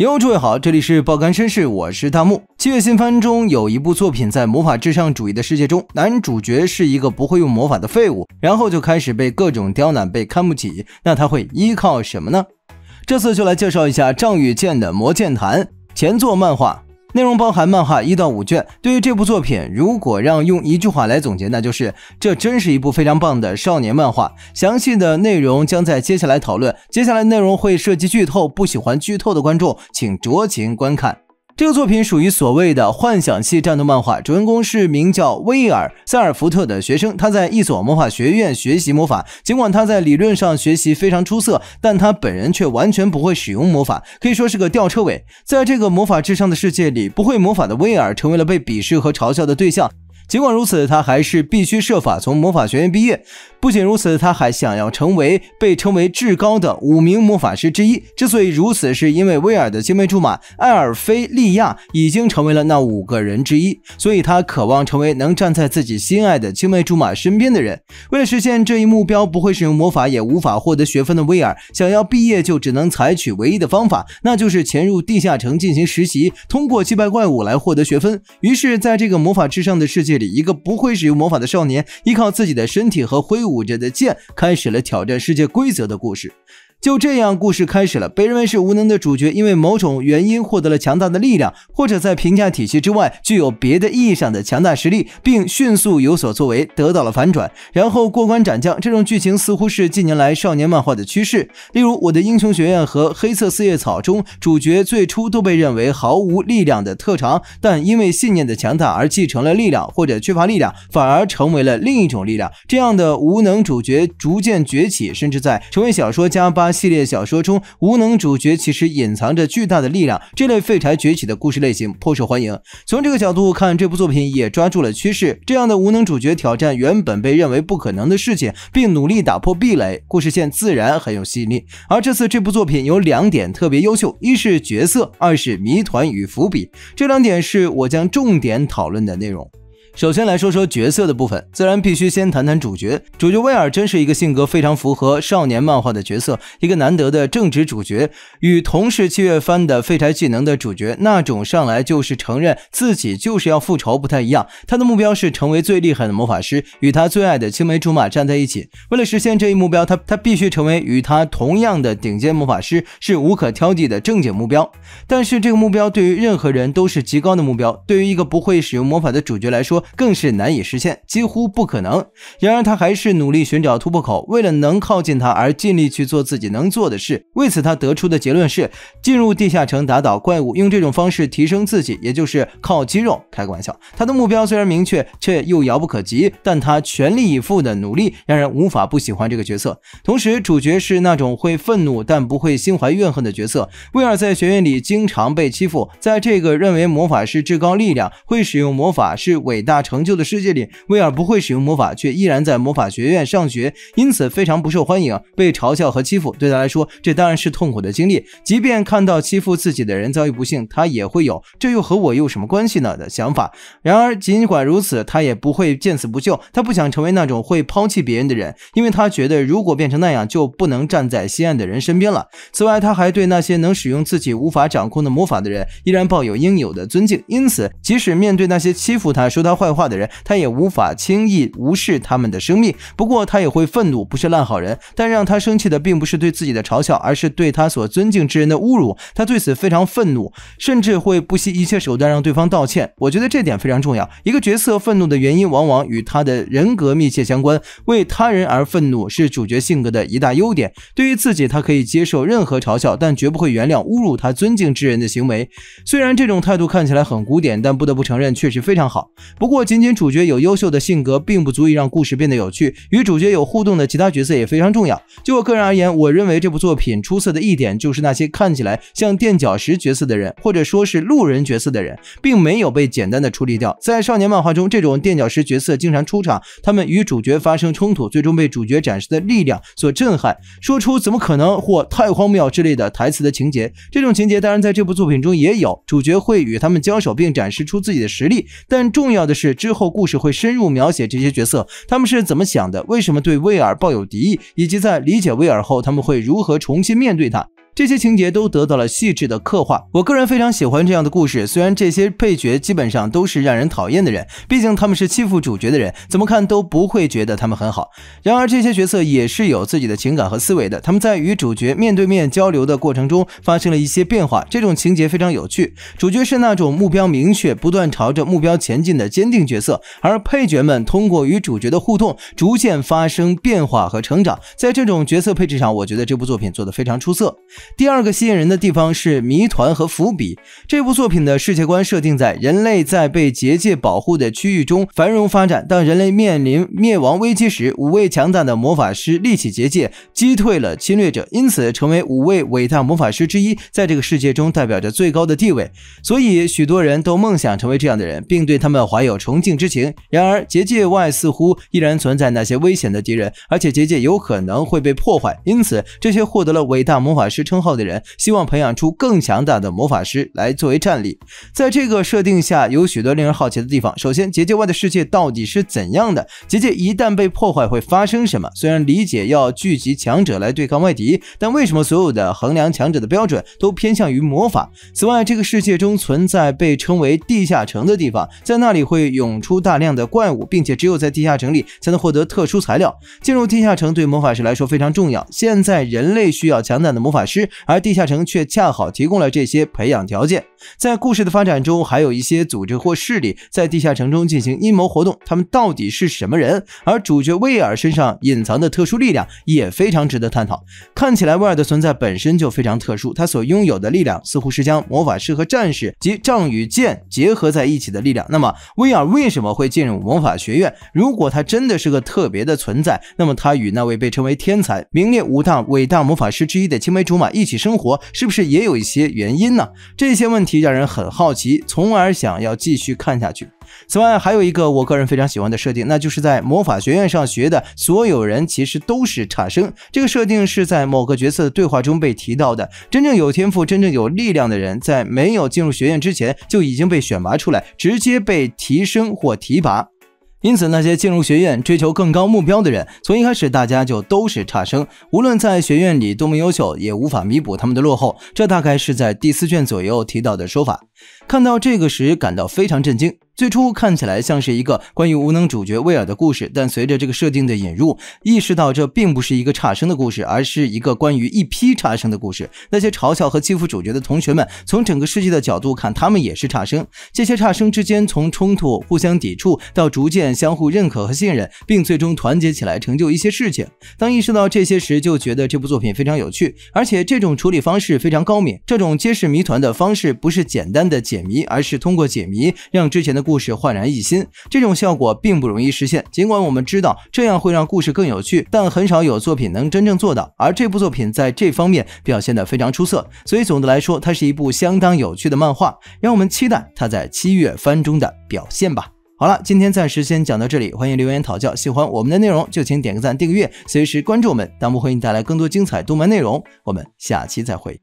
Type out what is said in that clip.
哟，诸位好，这里是爆肝绅士，我是大木。七月新番中有一部作品，在魔法至上主义的世界中，男主角是一个不会用魔法的废物，然后就开始被各种刁难，被看不起，那他会依靠什么呢？这次就来介绍一下《仗与剑的魔剑坛前作漫画。内容包含漫画一到五卷。对于这部作品，如果让用一句话来总结，那就是这真是一部非常棒的少年漫画。详细的内容将在接下来讨论。接下来内容会涉及剧透，不喜欢剧透的观众请酌情观看。这个作品属于所谓的幻想系战斗漫画，主人公是名叫威尔·塞尔福特的学生。他在一所魔法学院学习魔法，尽管他在理论上学习非常出色，但他本人却完全不会使用魔法，可以说是个吊车尾。在这个魔法至上的世界里，不会魔法的威尔成为了被鄙视和嘲笑的对象。尽管如此，他还是必须设法从魔法学院毕业。不仅如此，他还想要成为被称为至高的五名魔法师之一。之所以如此，是因为威尔的青梅竹马艾尔菲利亚已经成为了那五个人之一，所以他渴望成为能站在自己心爱的青梅竹马身边的人。为了实现这一目标，不会使用魔法也无法获得学分的威尔，想要毕业就只能采取唯一的方法，那就是潜入地下城进行实习，通过击败怪物来获得学分。于是，在这个魔法至上的世界里，一个不会使用魔法的少年，依靠自己的身体和挥舞。舞着的剑，开始了挑战世界规则的故事。就这样，故事开始了。被认为是无能的主角，因为某种原因获得了强大的力量，或者在评价体系之外具有别的意义上的强大实力，并迅速有所作为，得到了反转，然后过关斩将。这种剧情似乎是近年来少年漫画的趋势。例如，《我的英雄学院》和《黑色四叶草》中，主角最初都被认为毫无力量的特长，但因为信念的强大而继承了力量，或者缺乏力量反而成为了另一种力量。这样的无能主角逐渐崛起，甚至在成为小说家吧。系列小说中，无能主角其实隐藏着巨大的力量。这类废柴崛起的故事类型颇受欢迎。从这个角度看，这部作品也抓住了趋势。这样的无能主角挑战原本被认为不可能的事情，并努力打破壁垒，故事线自然很有吸引力。而这次这部作品有两点特别优秀：一是角色，二是谜团与伏笔。这两点是我将重点讨论的内容。首先来说说角色的部分，自然必须先谈谈主角。主角威尔真是一个性格非常符合少年漫画的角色，一个难得的正直主角。与同是七月番的废柴技能的主角那种上来就是承认自己就是要复仇不太一样，他的目标是成为最厉害的魔法师，与他最爱的青梅竹马站在一起。为了实现这一目标，他他必须成为与他同样的顶尖魔法师，是无可挑剔的正经目标。但是这个目标对于任何人都是极高的目标，对于一个不会使用魔法的主角来说。更是难以实现，几乎不可能。然而他还是努力寻找突破口，为了能靠近他而尽力去做自己能做的事。为此他得出的结论是：进入地下城，打倒怪物，用这种方式提升自己，也就是靠肌肉。开个玩笑，他的目标虽然明确，却又遥不可及，但他全力以赴的努力让人无法不喜欢这个角色。同时，主角是那种会愤怒但不会心怀怨恨的角色。威尔在学院里经常被欺负，在这个认为魔法师至高力量，会使用魔法是伟大。大成就的世界里，威尔不会使用魔法，却依然在魔法学院上学，因此非常不受欢迎，被嘲笑和欺负。对他来说，这当然是痛苦的经历。即便看到欺负自己的人遭遇不幸，他也会有“这又和我有什么关系呢”的想法。然而，尽管如此，他也不会见死不救。他不想成为那种会抛弃别人的人，因为他觉得如果变成那样，就不能站在心爱的人身边了。此外，他还对那些能使用自己无法掌控的魔法的人，依然抱有应有的尊敬。因此，即使面对那些欺负他、说他，坏话的人，他也无法轻易无视他们的生命。不过他也会愤怒，不是烂好人。但让他生气的并不是对自己的嘲笑，而是对他所尊敬之人的侮辱。他对此非常愤怒，甚至会不惜一切手段让对方道歉。我觉得这点非常重要。一个角色愤怒的原因往往与他的人格密切相关。为他人而愤怒是主角性格的一大优点。对于自己，他可以接受任何嘲笑，但绝不会原谅侮辱他尊敬之人的行为。虽然这种态度看起来很古典，但不得不承认确实非常好。不。不过，仅仅主角有优秀的性格，并不足以让故事变得有趣。与主角有互动的其他角色也非常重要。就我个人而言，我认为这部作品出色的一点就是那些看起来像垫脚石角色的人，或者说是路人角色的人，并没有被简单的处理掉。在少年漫画中，这种垫脚石角色经常出场，他们与主角发生冲突，最终被主角展示的力量所震撼，说出“怎么可能”或“太荒谬”之类的台词的情节。这种情节当然在这部作品中也有，主角会与他们交手并展示出自己的实力，但重要的是。是之后故事会深入描写这些角色他们是怎么想的，为什么对威尔抱有敌意，以及在理解威尔后他们会如何重新面对他。这些情节都得到了细致的刻画，我个人非常喜欢这样的故事。虽然这些配角基本上都是让人讨厌的人，毕竟他们是欺负主角的人，怎么看都不会觉得他们很好。然而，这些角色也是有自己的情感和思维的。他们在与主角面对面交流的过程中，发生了一些变化。这种情节非常有趣。主角是那种目标明确、不断朝着目标前进的坚定角色，而配角们通过与主角的互动，逐渐发生变化和成长。在这种角色配置上，我觉得这部作品做得非常出色。第二个吸引人的地方是谜团和伏笔。这部作品的世界观设定在人类在被结界保护的区域中繁荣发展。当人类面临灭亡危机时，五位强大的魔法师立起结界，击退了侵略者，因此成为五位伟大魔法师之一，在这个世界中代表着最高的地位。所以，许多人都梦想成为这样的人，并对他们怀有崇敬之情。然而，结界外似乎依然存在那些危险的敌人，而且结界有可能会被破坏。因此，这些获得了伟大魔法师称。号的人希望培养出更强大的魔法师来作为战力。在这个设定下，有许多令人好奇的地方。首先，结界外的世界到底是怎样的？结界一旦被破坏，会发生什么？虽然理解要聚集强者来对抗外敌，但为什么所有的衡量强者的标准都偏向于魔法？此外，这个世界中存在被称为地下城的地方，在那里会涌出大量的怪物，并且只有在地下城里才能获得特殊材料。进入地下城对魔法师来说非常重要。现在，人类需要强大的魔法师。而地下城却恰好提供了这些培养条件。在故事的发展中，还有一些组织或势力在地下城中进行阴谋活动，他们到底是什么人？而主角威尔身上隐藏的特殊力量也非常值得探讨。看起来威尔的存在本身就非常特殊，他所拥有的力量似乎是将魔法师和战士及杖与剑结合在一起的力量。那么，威尔为什么会进入魔法学院？如果他真的是个特别的存在，那么他与那位被称为天才、名列五大伟大魔法师之一的青梅竹马。一起生活是不是也有一些原因呢？这些问题让人很好奇，从而想要继续看下去。此外，还有一个我个人非常喜欢的设定，那就是在魔法学院上学的所有人其实都是差生。这个设定是在某个角色的对话中被提到的。真正有天赋、真正有力量的人，在没有进入学院之前就已经被选拔出来，直接被提升或提拔。因此，那些进入学院追求更高目标的人，从一开始大家就都是差生。无论在学院里多么优秀，也无法弥补他们的落后。这大概是在第四卷左右提到的说法。看到这个时感到非常震惊。最初看起来像是一个关于无能主角威尔的故事，但随着这个设定的引入，意识到这并不是一个差生的故事，而是一个关于一批差生的故事。那些嘲笑和欺负主角的同学们，从整个世界的角度看，他们也是差生。这些差生之间从冲突、互相抵触到逐渐相互认可和信任，并最终团结起来成就一些事情。当意识到这些时，就觉得这部作品非常有趣，而且这种处理方式非常高明。这种揭示谜团的方式不是简单。的解谜，而是通过解谜让之前的故事焕然一新。这种效果并不容易实现，尽管我们知道这样会让故事更有趣，但很少有作品能真正做到。而这部作品在这方面表现的非常出色，所以总的来说，它是一部相当有趣的漫画。让我们期待它在七月番中的表现吧。好了，今天暂时先讲到这里，欢迎留言讨教。喜欢我们的内容就请点个赞、订阅，随时关注我们，弹幕会给你带来更多精彩动漫内容。我们下期再会。